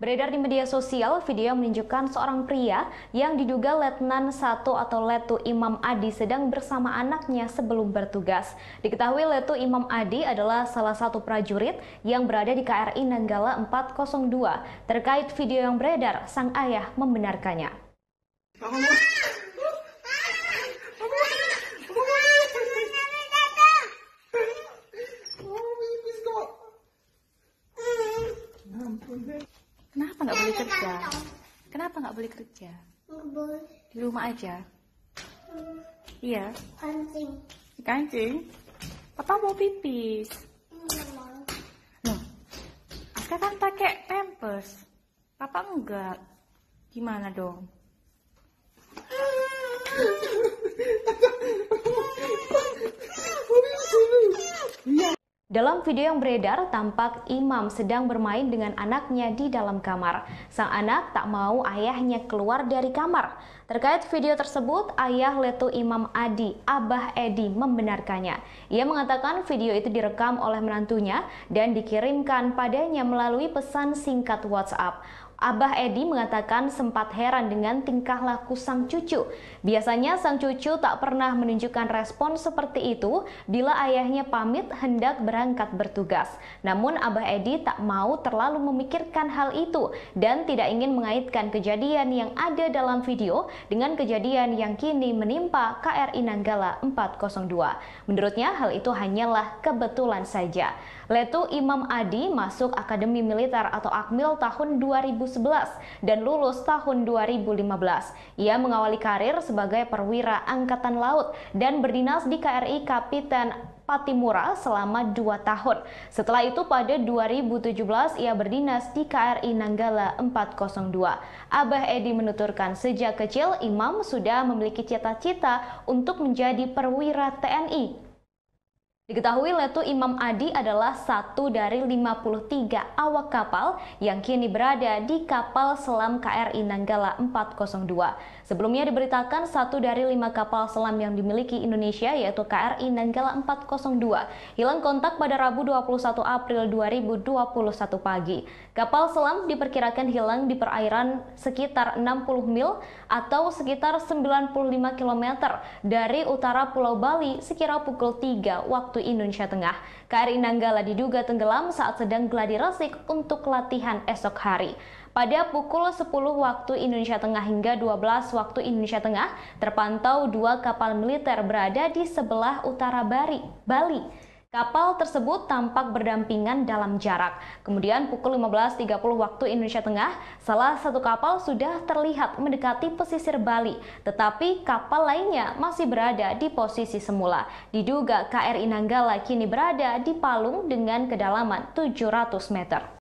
Beredar di media sosial, video yang menunjukkan seorang pria yang diduga Letnan Satu atau Letu Imam Adi sedang bersama anaknya sebelum bertugas. Diketahui Letu Imam Adi adalah salah satu prajurit yang berada di KRI Nanggala 402. Terkait video yang beredar, sang ayah membenarkannya. boleh kerja kenapa nggak boleh kerja nggak boleh di rumah aja hmm. iya kancing kancing papa mau pipis Nuh. Aska kan pakai pampers papa enggak gimana dong Dalam video yang beredar, tampak imam sedang bermain dengan anaknya di dalam kamar. Sang anak tak mau ayahnya keluar dari kamar. Terkait video tersebut, ayah Letu Imam Adi, Abah Edi, membenarkannya. Ia mengatakan video itu direkam oleh menantunya dan dikirimkan padanya melalui pesan singkat WhatsApp. Abah Edi mengatakan sempat heran dengan tingkah laku sang cucu. Biasanya sang cucu tak pernah menunjukkan respon seperti itu bila ayahnya pamit hendak berangkat bertugas. Namun Abah Edi tak mau terlalu memikirkan hal itu dan tidak ingin mengaitkan kejadian yang ada dalam video dengan kejadian yang kini menimpa KRI Nanggala 402. Menurutnya hal itu hanyalah kebetulan saja. Letu Imam Adi masuk Akademi Militer atau Akmil tahun 2000 2011 dan lulus tahun 2015. Ia mengawali karir sebagai perwira Angkatan Laut dan berdinas di KRI Kapiten Patimura selama 2 tahun. Setelah itu pada 2017 ia berdinas di KRI Nanggala 402. Abah Edi menuturkan sejak kecil Imam sudah memiliki cita-cita untuk menjadi perwira TNI Diketahui Letu Imam Adi adalah satu dari 53 awak kapal yang kini berada di kapal selam KRI Nanggala 402. Sebelumnya diberitakan satu dari lima kapal selam yang dimiliki Indonesia yaitu KRI Nanggala 402 hilang kontak pada Rabu 21 April 2021 pagi. Kapal selam diperkirakan hilang di perairan sekitar 60 mil atau sekitar 95 km dari utara Pulau Bali sekira pukul 3 waktu waktu Indonesia Tengah, KRI Nanggala diduga tenggelam saat sedang geladi resik untuk latihan esok hari. Pada pukul 10 waktu Indonesia Tengah hingga 12 waktu Indonesia Tengah, terpantau dua kapal militer berada di sebelah utara Bali. Bali Kapal tersebut tampak berdampingan dalam jarak. Kemudian pukul 15.30 waktu Indonesia Tengah, salah satu kapal sudah terlihat mendekati pesisir Bali, tetapi kapal lainnya masih berada di posisi semula. Diduga KRI Nanggala kini berada di Palung dengan kedalaman 700 meter.